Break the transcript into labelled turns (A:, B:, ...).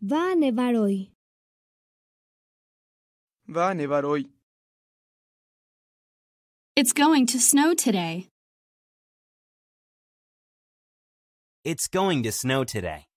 A: Va a nevar hoy.
B: Va a nevar hoy.
A: It's going to snow today.
C: It's going to snow today.